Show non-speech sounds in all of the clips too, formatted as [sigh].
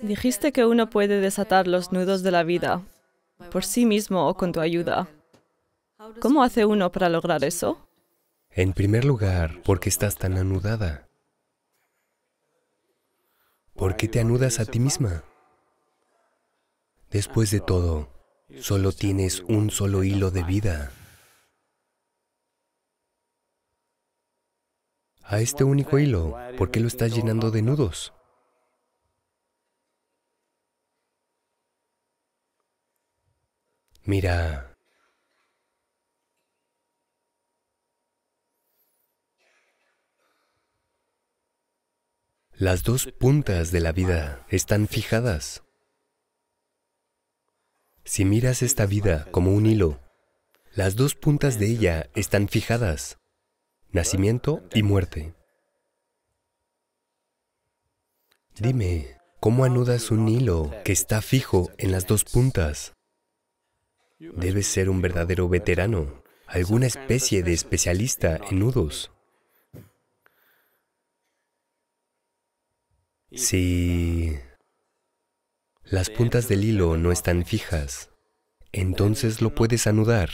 Dijiste que uno puede desatar los nudos de la vida, por sí mismo o con tu ayuda. ¿Cómo hace uno para lograr eso? En primer lugar, ¿por qué estás tan anudada. ¿Por qué te anudas a ti misma? Después de todo, solo tienes un solo hilo de vida. A este único hilo, ¿por qué lo estás llenando de nudos? Mira. Las dos puntas de la vida están fijadas. Si miras esta vida como un hilo, las dos puntas de ella están fijadas, nacimiento y muerte. Dime, ¿cómo anudas un hilo que está fijo en las dos puntas? Debes ser un verdadero veterano, alguna especie de especialista en nudos. Si las puntas del hilo no están fijas, entonces lo puedes anudar.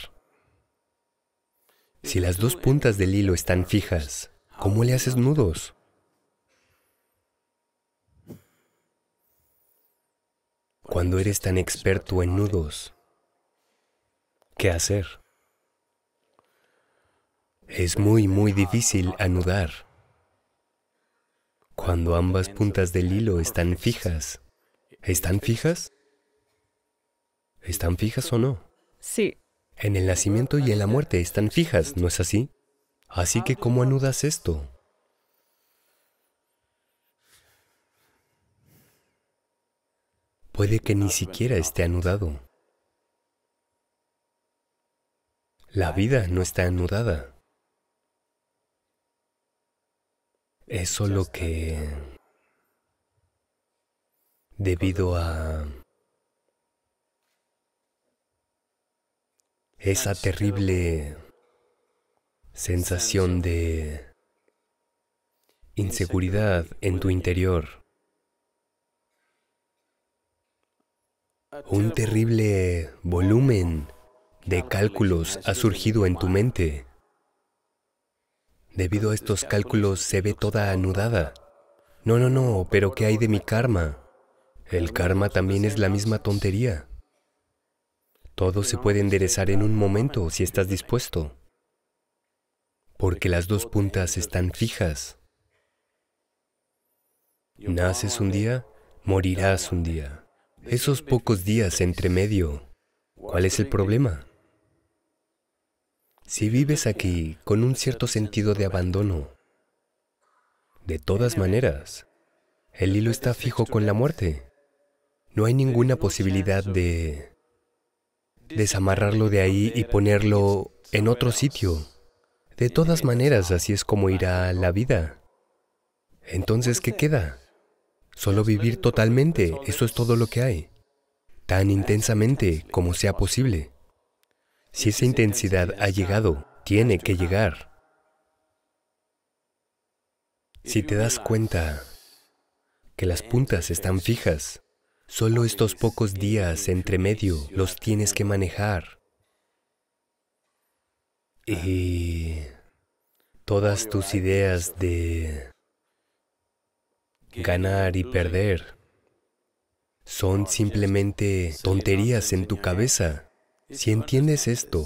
Si las dos puntas del hilo están fijas, ¿cómo le haces nudos? Cuando eres tan experto en nudos, qué hacer. Es muy, muy difícil anudar cuando ambas puntas del hilo están fijas. ¿Están fijas? ¿Están fijas o no? Sí. En el nacimiento y en la muerte están fijas, ¿no es así? Así que ¿cómo anudas esto? Puede que ni siquiera esté anudado. La vida no está anudada. Es solo que debido a esa terrible sensación de inseguridad en tu interior, un terrible volumen de cálculos ha surgido en tu mente. Debido a estos cálculos se ve toda anudada. No, no, no, pero ¿qué hay de mi karma? El karma también es la misma tontería. Todo se puede enderezar en un momento si estás dispuesto, porque las dos puntas están fijas. Naces un día, morirás un día. Esos pocos días entre medio, ¿cuál es el problema? Si vives aquí con un cierto sentido de abandono, de todas maneras, el hilo está fijo con la muerte. No hay ninguna posibilidad de desamarrarlo de ahí y ponerlo en otro sitio. De todas maneras, así es como irá la vida. Entonces, ¿qué queda? Solo vivir totalmente, eso es todo lo que hay, tan intensamente como sea posible. Si esa intensidad ha llegado, tiene que llegar. Si te das cuenta que las puntas están fijas, solo estos pocos días entre medio los tienes que manejar. Y todas tus ideas de ganar y perder son simplemente tonterías en tu cabeza si entiendes esto,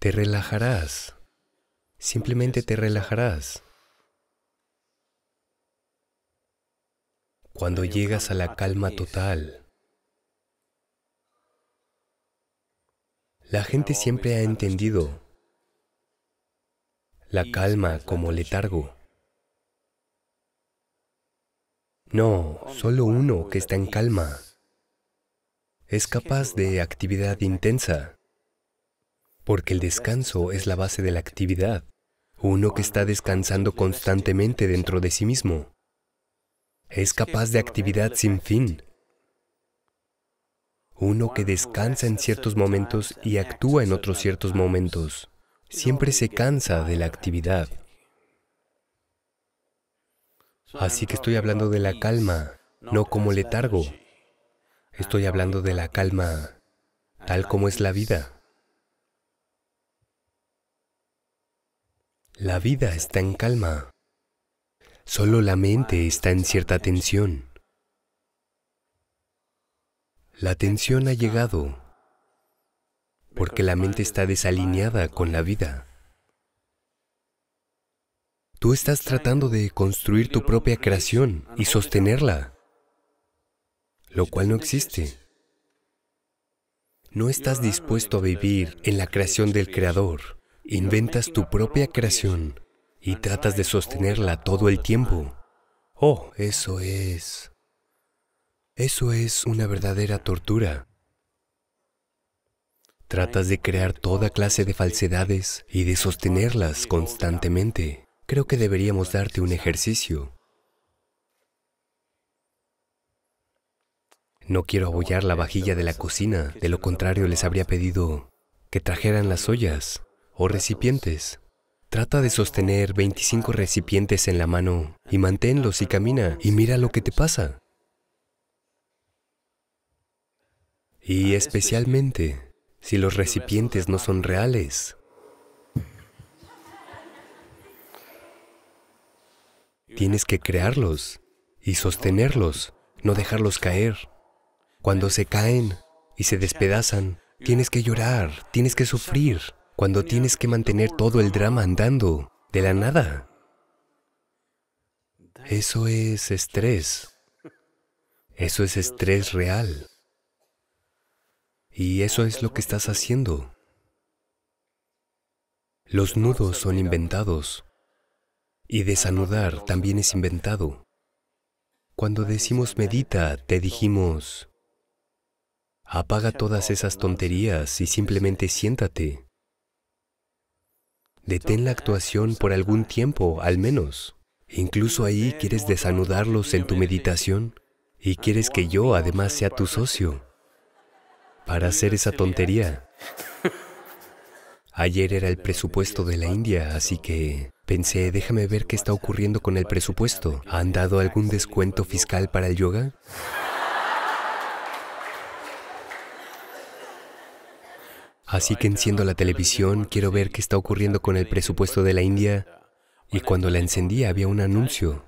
te relajarás. Simplemente te relajarás. Cuando llegas a la calma total, la gente siempre ha entendido la calma como letargo. No, solo uno que está en calma es capaz de actividad intensa, porque el descanso es la base de la actividad. Uno que está descansando constantemente dentro de sí mismo es capaz de actividad sin fin. Uno que descansa en ciertos momentos y actúa en otros ciertos momentos siempre se cansa de la actividad. Así que estoy hablando de la calma, no como letargo. Estoy hablando de la calma, tal como es la vida. La vida está en calma. Solo la mente está en cierta tensión. La tensión ha llegado porque la mente está desalineada con la vida. Tú estás tratando de construir tu propia creación y sostenerla lo cual no existe. No estás dispuesto a vivir en la creación del Creador. Inventas tu propia creación y tratas de sostenerla todo el tiempo. Oh, eso es... Eso es una verdadera tortura. Tratas de crear toda clase de falsedades y de sostenerlas constantemente. Creo que deberíamos darte un ejercicio. No quiero abollar la vajilla de la cocina, de lo contrario les habría pedido que trajeran las ollas o recipientes. Trata de sostener 25 recipientes en la mano y manténlos y camina y mira lo que te pasa. Y ah, especialmente si los recipientes no son reales. Tienes que crearlos y sostenerlos, no dejarlos caer. Cuando se caen y se despedazan, tienes que llorar, tienes que sufrir, cuando tienes que mantener todo el drama andando, de la nada. Eso es estrés. Eso es estrés real. Y eso es lo que estás haciendo. Los nudos son inventados. Y desanudar también es inventado. Cuando decimos medita, te dijimos, Apaga todas esas tonterías y simplemente siéntate. Detén la actuación por algún tiempo, al menos. Incluso ahí quieres desanudarlos en tu meditación y quieres que yo además sea tu socio para hacer esa tontería. Ayer era el presupuesto de la India, así que pensé, déjame ver qué está ocurriendo con el presupuesto. ¿Han dado algún descuento fiscal para el yoga? Así que enciendo la televisión, quiero ver qué está ocurriendo con el presupuesto de la India. Y cuando la encendí había un anuncio.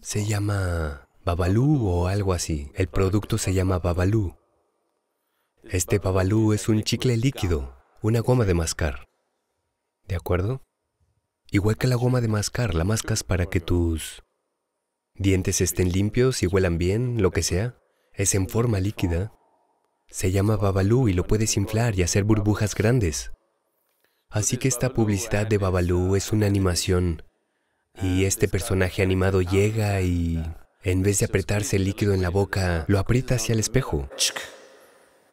Se llama Babalú o algo así. El producto se llama Babalú. Este Babalú es un chicle líquido, una goma de mascar. ¿De acuerdo? Igual que la goma de mascar, la mascas para que tus dientes estén limpios y huelan bien, lo que sea. Es en forma líquida se llama Babalú y lo puedes inflar y hacer burbujas grandes. Así que esta publicidad de Babalú es una animación. Y este personaje animado llega y, en vez de apretarse el líquido en la boca, lo aprieta hacia el espejo.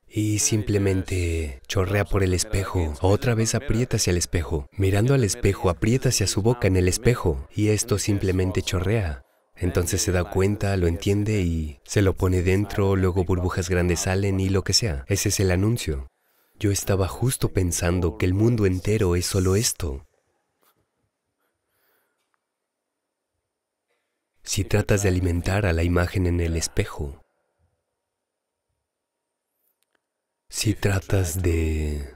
Y simplemente chorrea por el espejo. Otra vez aprieta hacia el espejo. Mirando al espejo, aprieta hacia su boca en el espejo. Y esto simplemente chorrea. Entonces se da cuenta, lo entiende y se lo pone dentro, luego burbujas grandes salen y lo que sea. Ese es el anuncio. Yo estaba justo pensando que el mundo entero es solo esto. Si tratas de alimentar a la imagen en el espejo, si tratas de...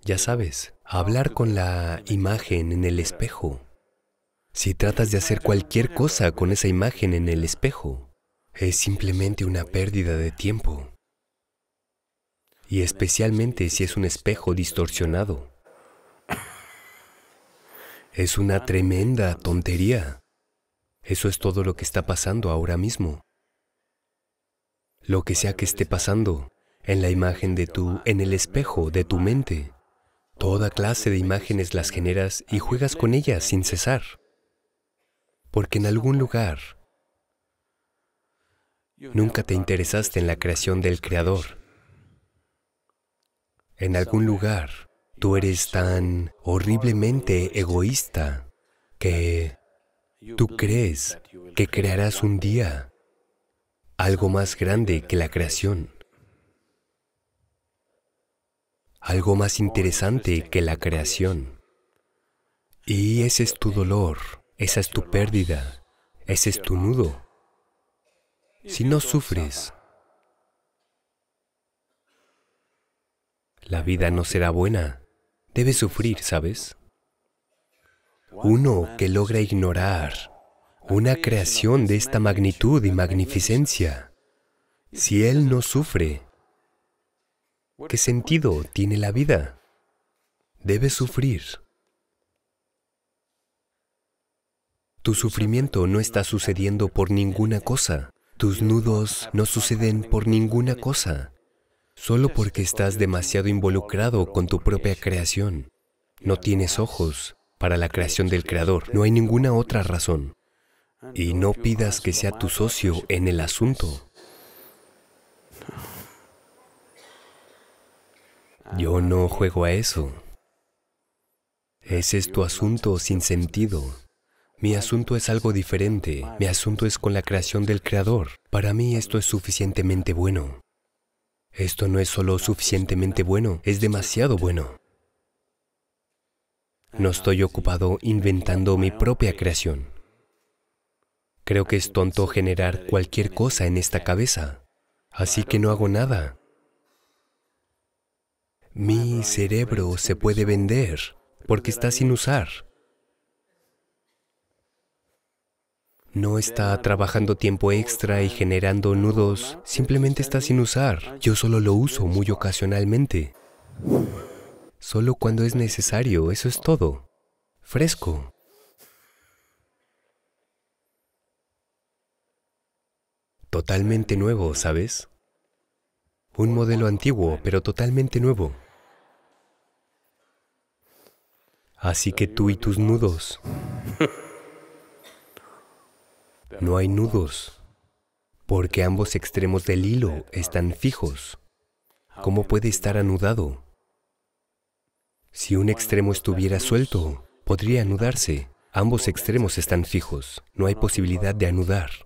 Ya sabes, hablar con la imagen en el espejo, si tratas de hacer cualquier cosa con esa imagen en el espejo, es simplemente una pérdida de tiempo. Y especialmente si es un espejo distorsionado. Es una tremenda tontería. Eso es todo lo que está pasando ahora mismo. Lo que sea que esté pasando, en la imagen de tú, en el espejo de tu mente. Toda clase de imágenes las generas y juegas con ellas sin cesar porque en algún lugar nunca te interesaste en la creación del Creador. En algún lugar tú eres tan horriblemente egoísta que tú crees que crearás un día algo más grande que la creación, algo más interesante que la creación. Y ese es tu dolor. Esa es tu pérdida, ese es tu nudo. Si no sufres, la vida no será buena. Debes sufrir, ¿sabes? Uno que logra ignorar una creación de esta magnitud y magnificencia, si él no sufre, ¿qué sentido tiene la vida? Debes sufrir. Tu sufrimiento no está sucediendo por ninguna cosa. Tus nudos no suceden por ninguna cosa. Solo porque estás demasiado involucrado con tu propia creación. No tienes ojos para la creación del Creador. No hay ninguna otra razón. Y no pidas que sea tu socio en el asunto. Yo no juego a eso. Ese es tu asunto sin sentido. Mi asunto es algo diferente. Mi asunto es con la creación del Creador. Para mí esto es suficientemente bueno. Esto no es solo suficientemente bueno, es demasiado bueno. No estoy ocupado inventando mi propia creación. Creo que es tonto generar cualquier cosa en esta cabeza, así que no hago nada. Mi cerebro se puede vender porque está sin usar. No está trabajando tiempo extra y generando nudos, simplemente está sin usar. Yo solo lo uso muy ocasionalmente. Solo cuando es necesario, eso es todo. Fresco. Totalmente nuevo, ¿sabes? Un modelo antiguo, pero totalmente nuevo. Así que tú y tus nudos. [laughs] No hay nudos, porque ambos extremos del hilo están fijos. ¿Cómo puede estar anudado? Si un extremo estuviera suelto, podría anudarse. Ambos extremos están fijos. No hay posibilidad de anudar.